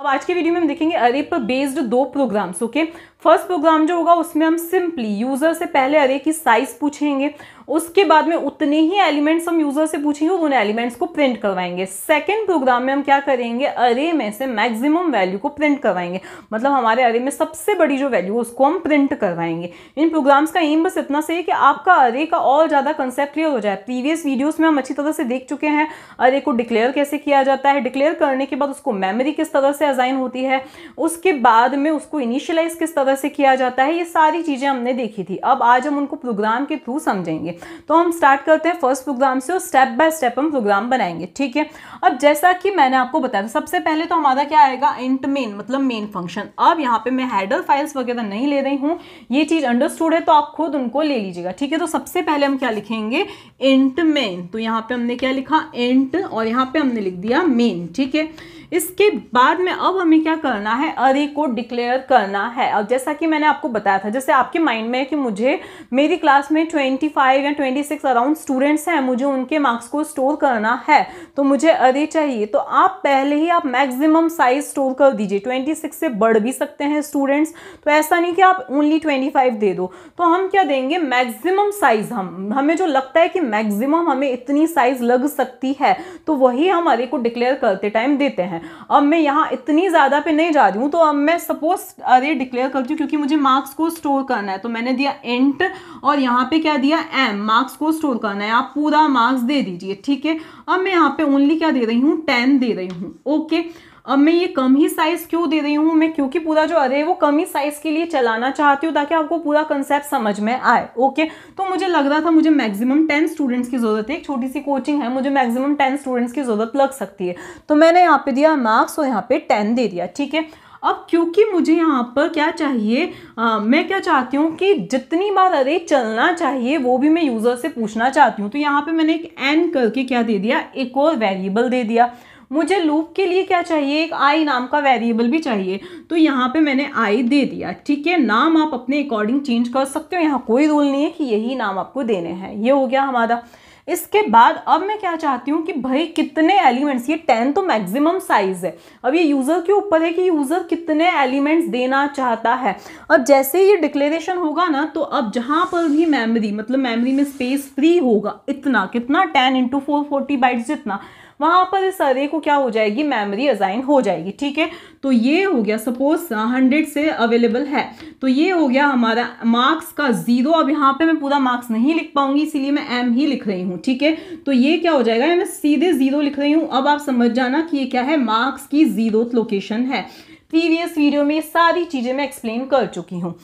अब आज के वीडियो में हम देखेंगे अरे पर बेस्ड दो प्रोग्राम्स ओके फर्स्ट प्रोग्राम जो होगा उसमें हम सिंपली यूज़र से पहले अरे की साइज़ पूछेंगे उसके बाद में उतने ही एलिमेंट्स हम यूज़र से पूछेंगे और उन एलिमेंट्स को प्रिंट करवाएंगे सेकेंड प्रोग्राम में हम क्या करेंगे अरे में से मैक्सिमम वैल्यू को प्रिंट करवाएंगे मतलब हमारे अरे में सबसे बड़ी जो वैल्यू है उसको हम प्रिंट करवाएंगे इन प्रोग्राम्स का एम बस इतना से है कि आपका अरे का और ज़्यादा कंसेप्ट क्लियर हो जाए प्रीवियस वीडियोज़ में हम अच्छी तरह से देख चुके हैं अरे को डिक्लेयर कैसे किया जाता है डिक्लेयर करने के बाद उसको मेमरी किस तरह से अजाइन होती है उसके बाद में उसको इनिशियलाइज किस तरह मदद से किया जाता है ये सारी चीज़ें हमने देखी थी अब आज हम उनको प्रोग्राम के थ्रू समझेंगे तो हम स्टार्ट करते हैं फर्स्ट प्रोग्राम से और स्टेप बाय स्टेप हम प्रोग्राम बनाएंगे ठीक है अब जैसा कि मैंने आपको बताया था सबसे पहले तो हमारा क्या आएगा इंट मेन मतलब मेन फंक्शन अब यहाँ पे मैं हैडल फाइल्स वगैरह नहीं ले रही हूँ ये चीज़ अंडरस्टूड है तो आप खुद उनको ले लीजिएगा ठीक है तो सबसे पहले हम क्या लिखेंगे इंट मेन तो यहाँ पे हमने क्या लिखा इंट और यहाँ पे हमने लिख दिया मेन ठीक है इसके बाद में अब हमें क्या करना है अरे को डिक्लेयर करना है अब जैसा कि मैंने आपको बताया था जैसे आपके माइंड में है कि मुझे मेरी क्लास में ट्वेंटी फाइव या ट्वेंटी सिक्स अराउंड स्टूडेंट्स हैं मुझे उनके मार्क्स को स्टोर करना है तो मुझे अरे चाहिए तो आप पहले ही आप मैक्सिमम साइज स्टोर कर दीजिए ट्वेंटी सिक्स से बढ़ भी सकते हैं स्टूडेंट्स तो ऐसा नहीं कि आप ओनली ट्वेंटी फाइव दे दो तो हम क्या देंगे मैक्सिमम साइज हम हमें जो लगता है कि मैक्सिमम हमें इतनी साइज लग सकती है तो वही हम अरे को डिक्लेयर करते टाइम देते हैं है अब मैं यहाँ इतनी ज़्यादा पे नहीं जा रही हूँ तो अब मैं सपोज अरे डिक्लेयर करती हूँ क्योंकि मुझे मार्क्स को स्टोर करना है तो मैंने दिया इंट और यहाँ पे क्या दिया एम मार्क्स को स्टोर करना है आप पूरा मार्क्स दे दीजिए ठीक है अब मैं यहाँ पे ओनली क्या दे रही हूँ टेन दे रही हूँ ओके अब मैं ये कम ही साइज़ क्यों दे रही हूँ मैं क्योंकि पूरा जो अरे वो कम ही साइज़ के लिए चलाना चाहती हूँ ताकि आपको पूरा कंसेप्ट समझ में आए ओके तो मुझे लग रहा था मुझे मैक्सिमम टेन स्टूडेंट्स की ज़रूरत है एक छोटी सी कोचिंग है मुझे मैक्सिमम टेन स्टूडेंट्स की ज़रूरत लग सकती है तो मैंने यहाँ पे दिया मार्क्स और यहाँ पे टेन दे दिया ठीक है अब क्योंकि मुझे यहाँ पर क्या चाहिए आ, मैं क्या चाहती हूँ कि जितनी बार अरे चलना चाहिए वो भी मैं यूज़र से पूछना चाहती हूँ तो यहाँ पे मैंने एक एन करके क्या दे दिया एक और वेरिएबल दे दिया मुझे लूप के लिए क्या चाहिए एक आई नाम का वेरिएबल भी चाहिए तो यहाँ पे मैंने आई दे दिया ठीक है नाम आप अपने अकॉर्डिंग चेंज कर सकते हो यहाँ कोई रूल नहीं है कि यही नाम आपको देने हैं ये हो गया हमारा इसके बाद अब मैं क्या चाहती हूँ कि भाई कितने एलिमेंट्स ये टेन तो मैक्सिमम साइज़ है अब ये यूज़र के ऊपर है कि यूज़र कितने एलिमेंट्स देना चाहता है अब जैसे ये डिक्लेरेशन होगा ना तो अब जहाँ पर भी मेमोरी मतलब मेमोरी में स्पेस फ्री होगा इतना कितना ten into four forty bytes जितना वहां पर इस अरे को क्या हो जाएगी मेमोरी असाइन हो जाएगी ठीक है तो ये हो गया सपोज हंड्रेड से अवेलेबल है तो ये हो गया हमारा मार्क्स का जीरो अब यहाँ पे मैं पूरा मार्क्स नहीं लिख पाऊंगी इसीलिए मैं एम ही लिख रही हूँ ठीक है तो ये क्या हो जाएगा मैं सीधे जीरो लिख रही हूँ अब आप समझ जाना कि ये क्या है मार्क्स की जीरो लोकेशन है प्रीवियस वीडियो में सारी चीज़ें मैं एक्सप्लेन कर चुकी हूँ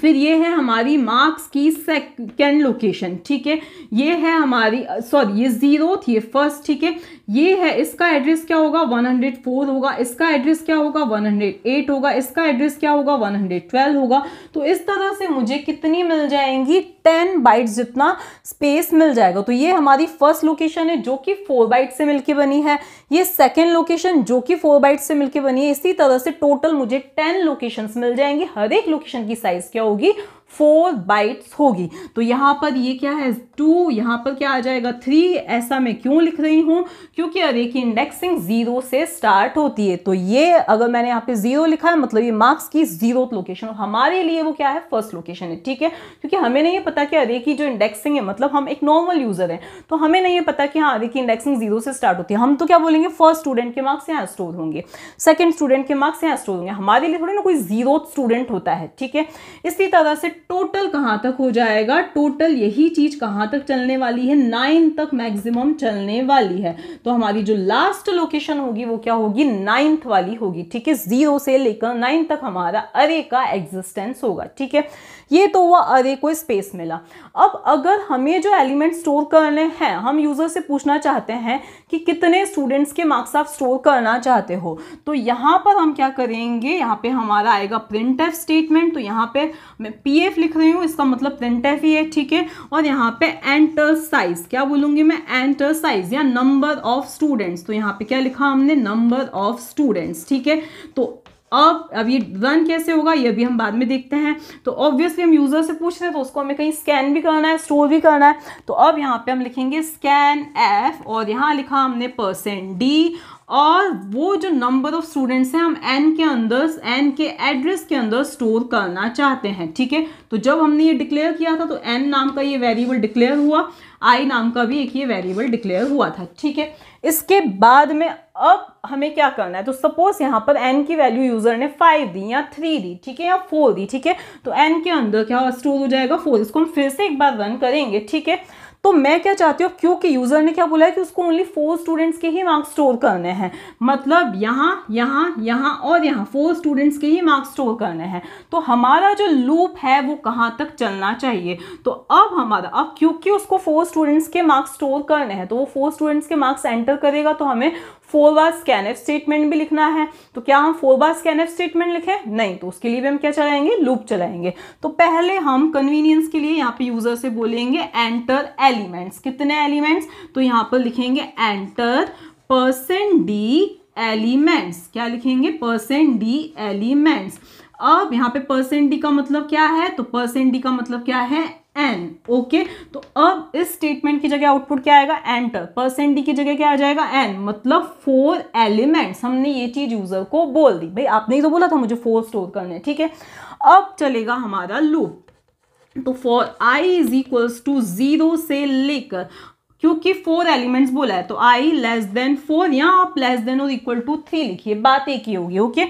फिर ये है हमारी मार्क्स की सेकेंड लोकेशन ठीक है ये है हमारी सॉरी ये ज़ीरो थी ये फर्स्ट ठीक है ये है इसका एड्रेस क्या होगा 104 होगा इसका एड्रेस क्या होगा 108 होगा इसका एड्रेस क्या होगा 112 होगा तो इस तरह से मुझे कितनी मिल जाएंगी 10 बाइट्स जितना स्पेस मिल जाएगा तो ये हमारी फर्स्ट लोकेशन है जो कि फोर बाइट से मिलकर बनी है ये सेकेंड लोकेशन जो कि फोर बाइट से मिलकर बनी है इसी तरह से टोटल मुझे टेन लोकेशन मिल जाएंगी हर एक लोकेशन की साइज़ क्या होगी फोर बाइट्स होगी तो यहाँ पर ये क्या है टू यहाँ पर क्या आ जाएगा थ्री ऐसा मैं क्यों लिख रही हूँ क्योंकि अरे की इंडेक्सिंग जीरो से स्टार्ट होती है तो ये अगर मैंने यहाँ पे जीरो लिखा है मतलब ये मार्क्स की जीरो लोकेशन हमारे लिए वो क्या है फर्स्ट लोकेशन है ठीक है क्योंकि हमें नहीं पता कि अरे की जो इंडेक्सिंग है मतलब हम एक नॉर्मल यूजर है तो हमें नहीं पता कि हाँ अरे की इंडेक्सिंग जीरो से स्टार्ट होती है हम तो क्या बोलेंगे फर्स्ट स्टूडेंट के मार्क्स यहाँ स्टोर होंगे सेकेंड स्टूडेंट के मार्क्स यहाँ स्टोर होंगे हमारे लिए थोड़ी ना कोई जीरो स्टूडेंट होता है ठीक है इसी तरह से टोटल कहाँ तक हो जाएगा टोटल यही चीज कहाँ तक चलने वाली है नाइन तक मैक्सिमम चलने वाली है तो हमारी जो लास्ट लोकेशन होगी वो क्या होगी नाइन्थ वाली होगी ठीक है जीरो से लेकर नाइन्थ तक हमारा अरे का एग्जिस्टेंस होगा ठीक है ये तो हुआ अरे को स्पेस मिला अब अगर हमें जो एलिमेंट स्टोर करने हैं हम यूज़र से पूछना चाहते हैं कि कितने स्टूडेंट्स के मार्क्स आप स्टोर करना चाहते हो तो यहाँ पर हम क्या करेंगे यहाँ पे हमारा आएगा प्रिंट एफ स्टेटमेंट तो यहाँ पे मैं पी एफ लिख रही हूँ इसका मतलब प्रिंट एफ ही है ठीक है और यहाँ पे एंटर साइज क्या बोलूंगी मैं एंटर साइज या नंबर ऑफ स्टूडेंट्स तो यहाँ पे क्या लिखा हमने नंबर ऑफ स्टूडेंट्स ठीक है तो अब अब ये रन कैसे होगा ये भी हम बाद में देखते हैं तो ऑब्वियसली हम यूज़र से पूछ रहे हैं तो उसको हमें कहीं स्कैन भी करना है स्टोर भी करना है तो अब यहाँ पे हम लिखेंगे स्कैन एफ और यहाँ लिखा हमने परसेंट डी और वो जो नंबर ऑफ स्टूडेंट्स हैं हम एन के अंदर एन के एड्रेस के अंदर स्टोर करना चाहते हैं ठीक है तो जब हमने ये डिक्लेयर किया था तो एन नाम का ये वेरिएबल डिक्लेयर हुआ आई नाम का भी एक ये वेरिएबल डिक्लेयर हुआ था ठीक है इसके बाद में अब हमें क्या करना है तो सपोज यहाँ पर एन की वैल्यू यूजर ने फाइव दी या थ्री दी ठीक है या फोर दी ठीक है तो एन के अंदर क्या स्टोर हो जाएगा फोर इसको हम फिर से एक बार रन करेंगे ठीक है तो मैं क्या चाहती हूँ क्योंकि यूज़र ने क्या बोला है कि उसको ओनली फोर स्टूडेंट्स के ही मार्क्स स्टोर करने हैं मतलब यहाँ यहाँ यहाँ और यहाँ फोर स्टूडेंट्स के ही मार्क्स स्टोर करने हैं तो हमारा जो लूप है वो कहाँ तक चलना चाहिए तो अब हमारा अब क्योंकि उसको फोर स्टूडेंट्स के मार्क्स स्टोर करने हैं तो वो फोर स्टूडेंट्स के मार्क्स एंटर करेगा तो हमें फोर बार स्कैन एफ स्टेटमेंट भी लिखना है तो क्या हम फोर बार स्कैन एफ स्टेटमेंट लिखें नहीं तो उसके लिए भी हम क्या चलाएंगे लूप चलाएंगे तो पहले हम कन्वीनियंस के लिए यहाँ पे यूजर से बोलेंगे एंटर एलिमेंट्स कितने एलिमेंट्स तो यहाँ पर लिखेंगे एंटर परसेंट डी एलिमेंट्स क्या लिखेंगे परसेंट डी एलिमेंट्स अब यहाँ पे परसेंट डी का मतलब क्या है तो परसेंट डी का मतलब क्या है एन ओके तो अब इस स्टेटमेंट की जगह आउटपुट क्या आएगा एंटर परसेंट डी की जगह क्या आ जाएगा एन मतलब फोर एलिमेंट्स हमने ये चीज़ यूज़र को बोल दी भाई आपने ही तो बोला था मुझे फोर स्टोर करने ठीक है अब चलेगा हमारा लूप तो for I is equals to zero से लेकर क्योंकि फोर एलिमेंट्स बोला है तो आई लेस देन फोर या आप लेस देन और इक्वल टू थ्री लिखिए बात एक ही होगी ओके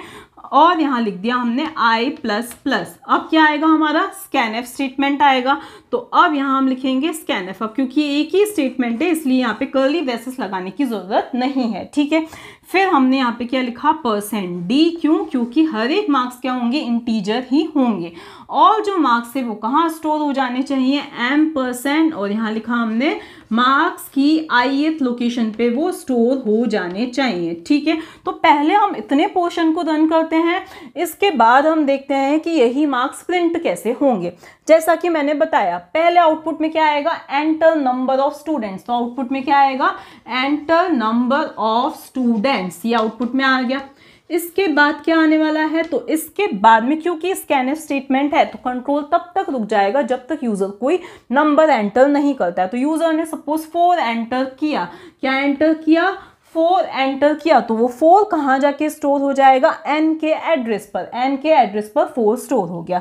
और यहाँ लिख दिया हमने आई प्लस प्लस अब क्या आएगा हमारा स्कैन एफ स्टेटमेंट आएगा तो अब यहाँ हम लिखेंगे स्कैन एफ अब क्योंकि एक ही स्टेटमेंट है इसलिए यहाँ पे कर्ली ब्रेसेस लगाने की ज़रूरत नहीं है ठीक है फिर हमने यहाँ पे क्या लिखा परसेंट डी क्यों क्योंकि हर एक मार्क्स क्या होंगे इंटीजर ही होंगे और जो मार्क्स है वो कहाँ स्टोर हो जाने चाहिए एम परसेंट और यहाँ लिखा हमने मार्क्स की आई लोकेशन पे वो स्टोर हो जाने चाहिए ठीक है तो पहले हम इतने पोर्शन को रन कर करते हैं इसके बाद हम देखते हैं कि यही मार्क्स प्रिंट कैसे होंगे जैसा कि मैंने बताया पहले आउटपुट में क्या आएगा एंटर नंबर ऑफ स्टूडेंट्स तो आउटपुट में क्या आएगा एंटर नंबर ऑफ स्टूडेंट्स ये आउटपुट में आ गया इसके बाद क्या आने वाला है तो इसके बाद में क्योंकि स्कैन स्टेटमेंट है तो कंट्रोल तब तक रुक जाएगा जब तक यूज़र कोई नंबर एंटर नहीं करता है तो यूज़र ने सपोज फोर एंटर किया क्या एंटर किया फोर एंटर किया तो वो फोर कहाँ जाके स्टोर हो जाएगा एन के एड्रेस पर एन के एड्रेस पर फोर स्टोर हो गया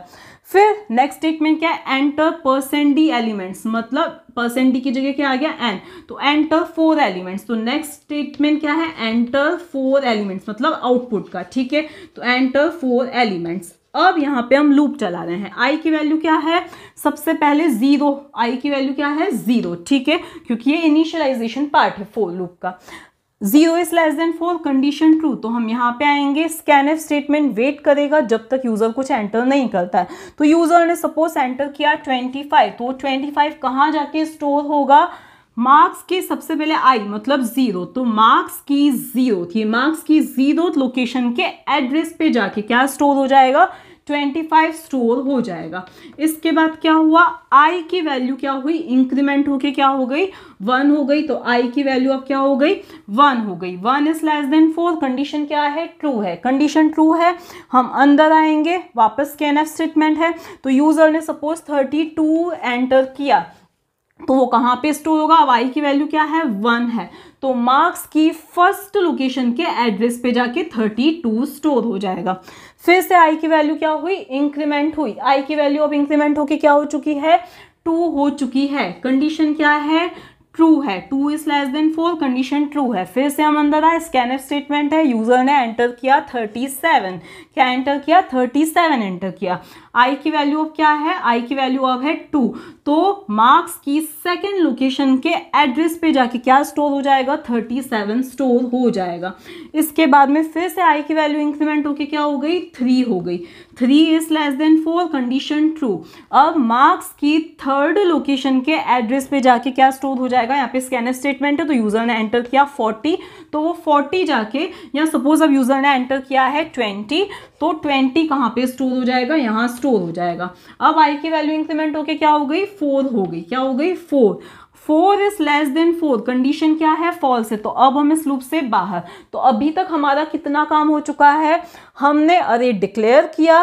फिर नेक्स्ट स्टेटमेंट क्या है एंटर परसेंट डी एलिमेंट्स मतलब परसेंट डी की जगह क्या आ गया एन तो एंटर फोर एलिमेंट्स तो नेक्स्ट स्टेटमेंट क्या है एंटर फोर एलिमेंट्स मतलब आउटपुट का ठीक है तो एंटर फोर एलिमेंट्स अब यहाँ पे हम लूप चला रहे हैं आई की वैल्यू क्या है सबसे पहले ज़ीरो आई की वैल्यू क्या है ज़ीरो ठीक है क्योंकि ये इनिशियलाइजेशन पार्ट है फोर लूप का zero is less than four condition true तो हम यहाँ पे आएंगे स्कैन एफ स्टेटमेंट वेट करेगा जब तक यूज़र कुछ एंटर नहीं करता है तो यूज़र ने सपोज एंटर किया ट्वेंटी फाइव तो ट्वेंटी फाइव कहाँ जाके स्टोर होगा मार्क्स के सबसे पहले आई मतलब जीरो तो मार्क्स की जीरो थी मार्क्स की जीरो लोकेशन के एड्रेस पे जाके क्या स्टोर हो जाएगा ट्वेंटी फाइव स्टोर हो जाएगा इसके बाद क्या हुआ आई की वैल्यू क्या हुई इंक्रीमेंट होके क्या हो गई वन हो गई तो आई की वैल्यू अब क्या हो गई वन हो गई one is less than four condition क्या है ट्रू है कंडीशन ट्रू है हम अंदर आएंगे वापस के एन एफ स्टेटमेंट है तो यूज़र ने सपोज थर्टी टू एंटर किया तो वो कहाँ पे स्टोर होगा अब आई की वैल्यू क्या है वन है तो मार्क्स की फर्स्ट लोकेशन के एड्रेस पे जाके थर्टी टू स्टोर हो जाएगा फिर से आई की वैल्यू क्या हुई इंक्रीमेंट हुई आई की वैल्यू अब इंक्रीमेंट होके क्या हो चुकी है टू हो चुकी है कंडीशन क्या है ट्रू है two is less than four condition true है फिर से हम अंदर आए स्कैन स्टेटमेंट है यूज़र ने एंटर किया थर्टी सेवन क्या एंटर किया थर्टी सेवन एंटर किया आई की वैल्यू अब क्या है आई की वैल्यू अब है टू तो मार्क्स की सेकेंड लोकेशन के एड्रेस पे जाके क्या स्टोर हो जाएगा थर्टी सेवन स्टोर हो जाएगा इसके बाद में फिर से आई की वैल्यू इंक्रीमेंट होके क्या हो गई थ्री हो गई three is less than four condition true अब मार्क्स की थर्ड लोकेशन के एड्रेस पे जाके क्या स्टोर हो जाएगा यहाँ पे स्कैनर स्टेटमेंट है तो यूज़र ने एंटर किया फोर्टी तो वो फोर्टी जाके या सपोज अब यूज़र ने एंटर किया है ट्वेंटी तो ट्वेंटी कहाँ पे स्टोर हो जाएगा यहाँ स्टोर हो जाएगा अब आई की वैल्यू इंक्रीमेंट होके क्या हो गई फोर हो गई क्या हो गई four four is less than four condition क्या है फॉल्स है तो अब हम इस लूप से बाहर तो अभी तक हमारा कितना काम हो चुका है हमने अरे डिक्लेयर किया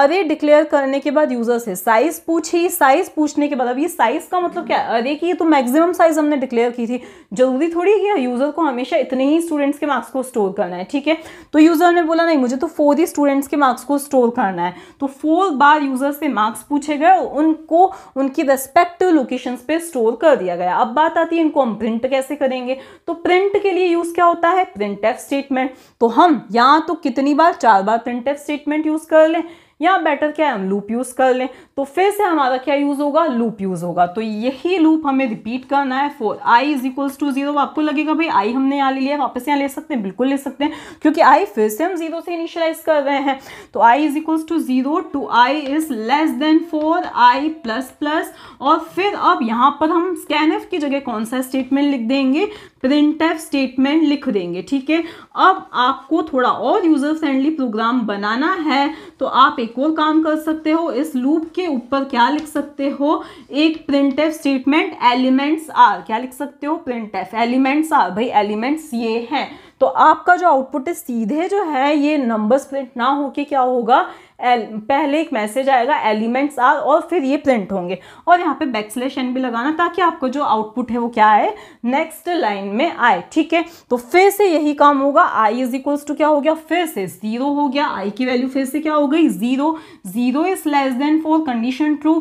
अरे डिक्लेयर करने के बाद यूजर से साइज पूछी साइज पूछने के बाद अब ये साइज का मतलब क्या है अरे की ये तो मैक्सिमम साइज हमने डिक्लेयर की थी जरूरी थोड़ी कि यूजर को हमेशा इतने ही स्टूडेंट्स के मार्क्स को स्टोर करना है ठीक है तो यूजर ने बोला नहीं मुझे तो फोर ही स्टूडेंट्स के मार्क्स को स्टोर करना है तो फोर बार यूजर से मार्क्स पूछे गए और उनको उनकी रेस्पेक्टिव लोकेशन पे स्टोर कर दिया गया अब बात आती है इनको हम प्रिंट कैसे करेंगे तो प्रिंट के लिए यूज क्या होता है प्रिंट स्टेटमेंट तो हम यहाँ तो कितनी बार चार बार प्रिंट स्टेटमेंट यूज कर लें या बेटर क्या है हम लूप यूज़ कर लें तो फिर से हमारा क्या यूज़ होगा लूप यूज़ होगा तो यही लूप हमें रिपीट करना है for I is equals to zero आपको लगेगा भाई आई हमने यहाँ ले लिया वापस यहाँ ले सकते हैं बिल्कुल ले सकते हैं क्योंकि आई फिर से हम जीरो से इनिशियलाइज कर रहे हैं तो I is equals to zero to I is less than four I plus plus और फिर अब यहाँ पर हम स्कैन एफ की जगह कौन सा स्टेटमेंट लिख देंगे प्रिंटफ स्टेटमेंट लिख देंगे ठीक है अब आपको थोड़ा और यूज़र फ्रेंडली प्रोग्राम बनाना है तो आप एक और काम कर सकते हो इस लूप के ऊपर क्या लिख सकते हो एक प्रिंटफ स्टेटमेंट एलिमेंट्स आर क्या लिख सकते हो प्रिंटफ एलिमेंट्स आर भाई एलिमेंट्स ये हैं तो आपका जो आउटपुट है सीधे जो है ये नंबर्स प्रिंट ना होके क्या होगा पहले एक मैसेज आएगा एलिमेंट्स आर और फिर ये प्रिंट होंगे और यहाँ पे बैकस्लेश एन भी लगाना ताकि आपको जो आउटपुट है वो क्या है नेक्स्ट लाइन में आए ठीक है तो फिर से यही काम होगा आई इज इक्वल्स टू क्या हो गया फिर से जीरो हो गया आई की वैल्यू फिर से क्या हो गई zero zero is less than four condition true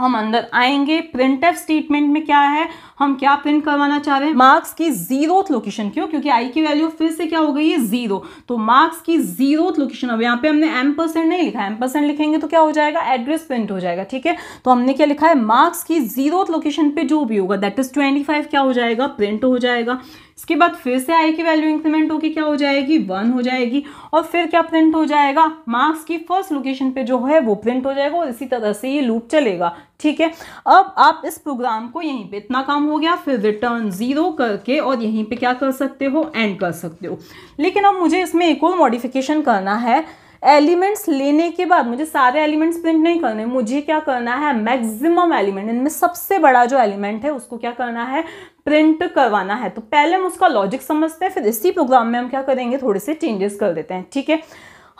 हम अंदर आएंगे प्रिंट एफ स्टेटमेंट में क्या है हम क्या प्रिंट करवाना चाह रहे हैं मार्क्स की जीरो लोकेशन क्यों क्योंकि आई की वैल्यू फिर से क्या हो गई है जीरो तो मार्क्स की जीरो लोकेशन अब यहाँ पे हमने एम परसेंट नहीं लिखा एम परसेंट लिखेंगे तो क्या हो जाएगा एड्रेस प्रिंट हो जाएगा ठीक है तो हमने क्या लिखा है मार्क्स की जीरो लोकेशन पे जो भी होगा दैट इज ट्वेंटी फाइव क्या हो जाएगा प्रिंट हो जाएगा इसके बाद फिर से आई की वैल्यू इंक्रीमेंट होकर क्या हो जाएगी वन हो जाएगी और फिर क्या प्रिंट हो जाएगा मार्क्स की फर्स्ट लोकेशन पे जो है वो प्रिंट हो जाएगा और इसी तरह से ये लूप चलेगा ठीक है अब आप इस प्रोग्राम को यहीं पे इतना काम हो गया फिर रिटर्न ज़ीरो करके और यहीं पे क्या कर सकते हो एंड कर सकते हो लेकिन अब मुझे इसमें एक और मॉडिफिकेशन करना है एलिमेंट्स लेने के बाद मुझे सारे एलिमेंट्स प्रिंट नहीं करने मुझे क्या करना है मैक्सिमम एलिमेंट इनमें सबसे बड़ा जो एलिमेंट है उसको क्या करना है प्रिंट करवाना है तो पहले हम उसका लॉजिक समझते हैं फिर इसी प्रोग्राम में हम क्या करेंगे थोड़े से चेंजेस कर देते हैं ठीक है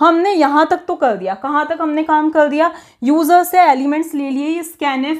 हमने यहाँ तक तो कर दिया कहाँ तक हमने काम कर दिया यूज़र से एलिमेंट्स ले लिए स्कैन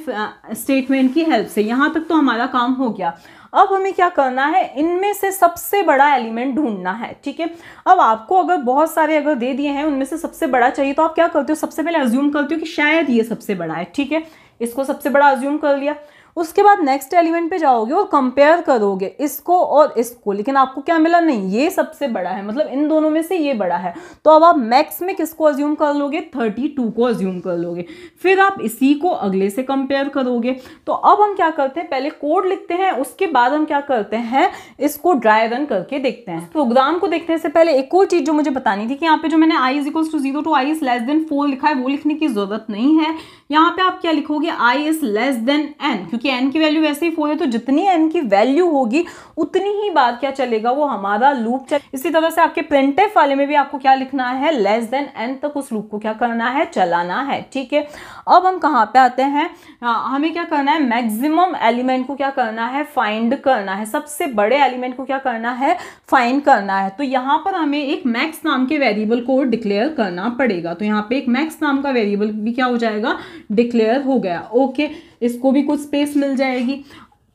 स्टेटमेंट की हेल्प से यहाँ तक तो हमारा काम हो गया अब हमें क्या करना है इनमें से सबसे बड़ा एलिमेंट ढूंढना है ठीक है अब आपको अगर बहुत सारे अगर दे दिए हैं उनमें से सबसे बड़ा चाहिए तो आप क्या करते हो सबसे पहले अज्यूम करते हो कि शायद ये सबसे बड़ा है ठीक है इसको सबसे बड़ा अज्यूम कर लिया उसके बाद नेक्स्ट एलिमेंट पे जाओगे और कंपेयर करोगे इसको और इसको लेकिन आपको क्या मिला नहीं ये सबसे बड़ा है मतलब इन दोनों में से ये बड़ा है तो अब आप मैक्स में किसको अज्यूम कर लोगे थर्टी टू को अज्यूम कर लोगे फिर आप इसी को अगले से कंपेयर करोगे तो अब हम क्या करते हैं पहले कोड लिखते हैं उसके बाद हम क्या करते हैं इसको ड्राई रन करके देखते हैं प्रोग्राम को देखने से पहले एक और चीज़ जो मुझे बतानी थी कि यहाँ पे जो मैंने i is to zero to I is less than four लिखा है वो लिखने की जरूरत नहीं है यहाँ पे आप क्या लिखोगे i is less than n क्योंकि एन की वैल्यू वैसे ही फोर है तो जितनी एन की वैल्यू होगी उतनी ही बार क्या चलेगा वो हमारा लूप चल इसी तरह से आपके प्रिंटेफ वाले में भी आपको क्या लिखना है लेस देन एन तक उस लूप को क्या करना है चलाना है ठीक है अब हम कहाँ पे आते हैं हाँ, हमें क्या करना है मैक्सिमम एलिमेंट को क्या करना है फाइंड करना है सबसे बड़े एलिमेंट को क्या करना है फाइंड करना है तो यहाँ पर हमें एक मैक्स नाम के वेरिएबल को डिक्लेयर करना पड़ेगा तो यहाँ पे एक मैक्स नाम का वेरिएबल भी क्या हो जाएगा डिक्लेयर हो गया ओके okay. इसको भी कुछ स्पेस मिल जाएगी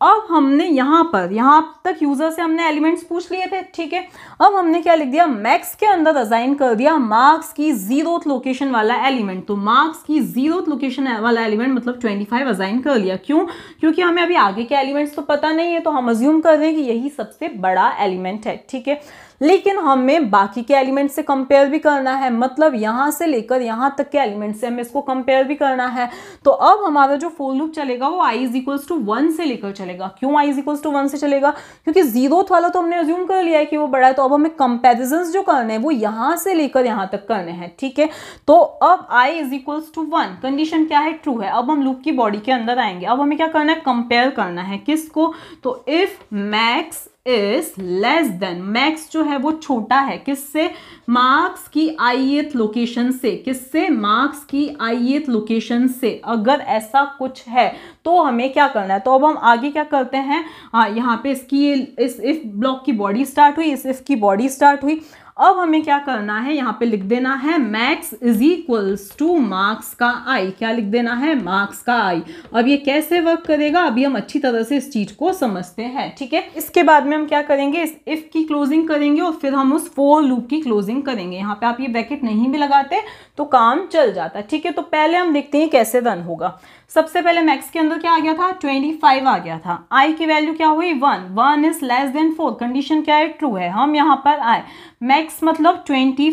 अब हमने यहाँ पर यहाँ तक यूज़र से हमने एलिमेंट्स पूछ लिए थे ठीक है अब हमने क्या लिख दिया मैक्स के अंदर असाइन कर दिया मार्क्स की जीरो लोकेशन वाला एलिमेंट तो मार्क्स की जीरो लोकेशन वाला एलिमेंट मतलब 25 असाइन कर लिया क्यों क्योंकि हमें अभी आगे के एलिमेंट्स तो पता नहीं है तो हम अज्यूम कर रहे हैं कि यही सबसे बड़ा एलिमेंट है ठीक है लेकिन हमें बाकी के एलिमेंट से कंपेयर भी करना है मतलब यहाँ से लेकर यहाँ तक के एलिमेंट से हमें इसको कंपेयर भी करना है तो अब हमारा जो फोर लूप चलेगा वो i is equals to one से लेकर चलेगा क्यों i is equals to one से चलेगा क्योंकि जीरो वाला तो हमने एज्यूम कर लिया है कि वो बड़ा है तो अब हमें कंपेरिजन जो करने हैं वो यहाँ से लेकर यहाँ तक करने हैं ठीक है तो अब i is equals to one condition क्या है ट्रू है अब हम लूप की बॉडी के अंदर आएंगे अब हमें क्या करना है कंपेयर करना है किसको तो if max is less than max जो है वो छोटा है किससे मार्क्स की आईएथ लोकेशन से किससे मार्क्स की आईएथ लोकेशन से अगर ऐसा कुछ है तो हमें क्या करना है तो अब हम आगे क्या करते हैं हाँ यहाँ पे इसकी इस इफ ब्लॉक की बॉडी स्टार्ट हुई इस इफ की बॉडी स्टार्ट हुई अब हमें क्या करना है यहाँ पे लिख देना है max is equals to marks का आई क्या लिख देना है मार्क्स का आई अब ये कैसे वर्क करेगा अभी हम अच्छी तरह से इस चीज को समझते हैं ठीक है इसके बाद में हम क्या करेंगे इस इफ की क्लोजिंग करेंगे और फिर हम उस फोर लूप की क्लोजिंग करेंगे यहाँ पे आप ये ब्रैकेट नहीं भी लगाते तो काम चल जाता ठीक है तो पहले हम देखते हैं कैसे रन होगा सबसे पहले मैक्स के अंदर क्या आ गया था 25 आ गया था आई की वैल्यू क्या हुई one one is less than four condition क्या है ट्रू है हम यहाँ पर आए मैक्स मतलब 25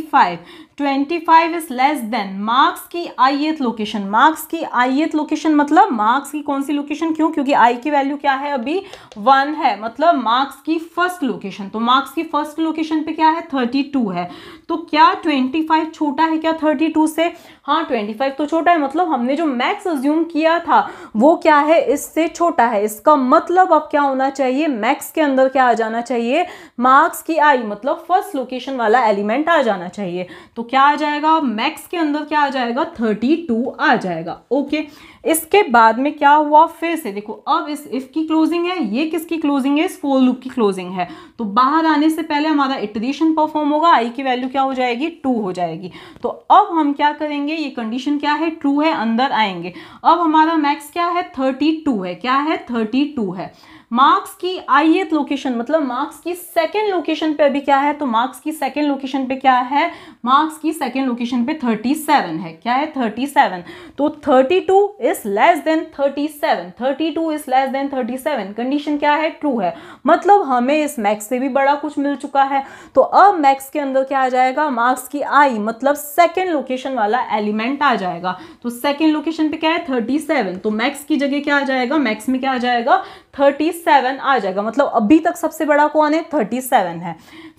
twenty five is less than marks की आईएथ लोकेशन मार्क्स की आईएथ लोकेशन मतलब मार्क्स की कौन सी लोकेशन क्यों क्योंकि आई की वैल्यू क्या है अभी वन है मतलब मार्क्स की फर्स्ट लोकेशन तो मार्क्स की फर्स्ट लोकेशन पे क्या है थर्टी टू है तो क्या ट्वेंटी फाइव छोटा है क्या थर्टी टू से हाँ ट्वेंटी फाइव तो छोटा है मतलब हमने जो मैक्स अज्यूम किया था वो क्या है इससे छोटा है इसका मतलब अब क्या होना चाहिए मैक्स के अंदर क्या आ जाना चाहिए मार्क्स की आई मतलब फर्स्ट लोकेशन वाला एलिमेंट आ जाना चाहिए तो तो क्या आ जाएगा मैक्स के अंदर क्या आ जाएगा थर्टी टू आ जाएगा ओके इसके बाद में क्या हुआ फिर से देखो अब इस इफ की क्लोजिंग है ये किसकी क्लोजिंग है इस फोर लूप की क्लोजिंग है तो बाहर आने से पहले हमारा इटरेशन परफॉर्म होगा आई की वैल्यू क्या हो जाएगी टू हो जाएगी तो अब हम क्या करेंगे ये कंडीशन क्या है ट्रू है अंदर आएंगे अब हमारा मैक्स क्या है थर्टी टू है क्या है थर्टी टू है मार्क्स की आइएथ लोकेशन मतलब मार्क्स की सेकेंड लोकेशन पे अभी क्या है तो मार्क्स की सेकेंड लोकेशन पे क्या है मार्क्स की सेकेंड लोकेशन पे 37 है क्या है 37 तो 32 two is less than 37 32 thirty two is less than thirty condition क्या है ट्रू है मतलब हमें इस मैक्स से भी बड़ा कुछ मिल चुका है तो अब मैक्स के अंदर क्या आ जाएगा मार्क्स की आई मतलब सेकेंड लोकेशन वाला एलिमेंट आ जाएगा तो सेकेंड लोकेशन पे क्या है थर्टी सेवन तो मैक्स की जगह क्या आ जाएगा मैक्स में क्या आ जाएगा 37 आ जाएगा मतलब अभी तक सबसे बड़ा कौन है 37 है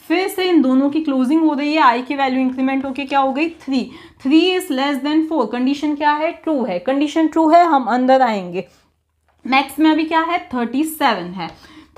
फिर से इन दोनों की क्लोजिंग हो रही है आई की वैल्यू इंक्रीमेंट होके क्या हो गई three three is less than four condition क्या है ट्रू है कंडीशन ट्रू है हम अंदर आएंगे मैक्स में अभी क्या है थर्टी सेवन है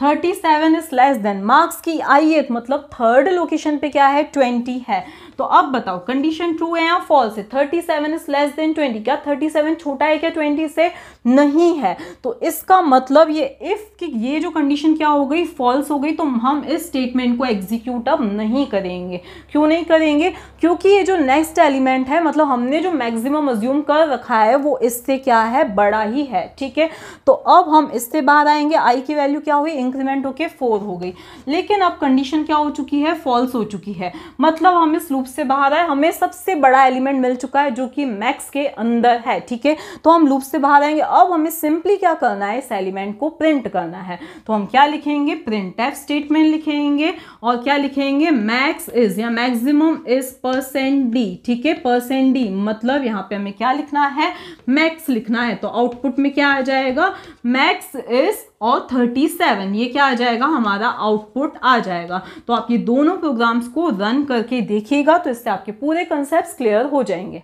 thirty seven is less than marks की आई मतलब थर्ड लोकेशन पे क्या है ट्वेंटी है तो अब बताओ कंडीशन ट्रू है या फॉल्स है thirty seven is less than twenty क्या थर्टी सेवन छोटा है क्या ट्वेंटी से नहीं है तो इसका मतलब ये इफ कि ये जो कंडीशन क्या हो गई फॉल्स हो गई तो हम इस स्टेटमेंट को एग्जीक्यूट अब नहीं करेंगे क्यों नहीं करेंगे क्योंकि ये जो नेक्स्ट एलिमेंट है मतलब हमने जो मैक्सिमम अज्यूम कर रखा है वो इससे क्या है बड़ा ही है ठीक है तो अब हम इससे बाहर आएंगे आई की वैल्यू क्या हुई इंक्रीमेंट होके फोर हो गई लेकिन अब कंडीशन क्या हो चुकी है फॉल्स हो चुकी है मतलब हम इस लूप से बाहर आए हमें सबसे बड़ा एलिमेंट मिल चुका है जो कि मैक्स के अंदर है ठीक है तो हम लूप से बाहर आएंगे अब हमें सिंपली क्या करना है इस एलिमेंट को प्रिंट करना है तो हम क्या लिखेंगे प्रिंट एफ स्टेटमेंट लिखेंगे और क्या लिखेंगे मैक्स इज या मैक्सिमम इज परसेंट डी ठीक है परसेंट डी मतलब यहाँ पे हमें क्या लिखना है मैक्स लिखना है तो आउटपुट में क्या आ जाएगा मैक्स इज और 37 ये क्या आ जाएगा हमारा आउटपुट आ जाएगा तो आप ये दोनों प्रोग्राम्स को रन करके देखिएगा तो इससे आपके पूरे कंसेप्ट क्लियर हो जाएंगे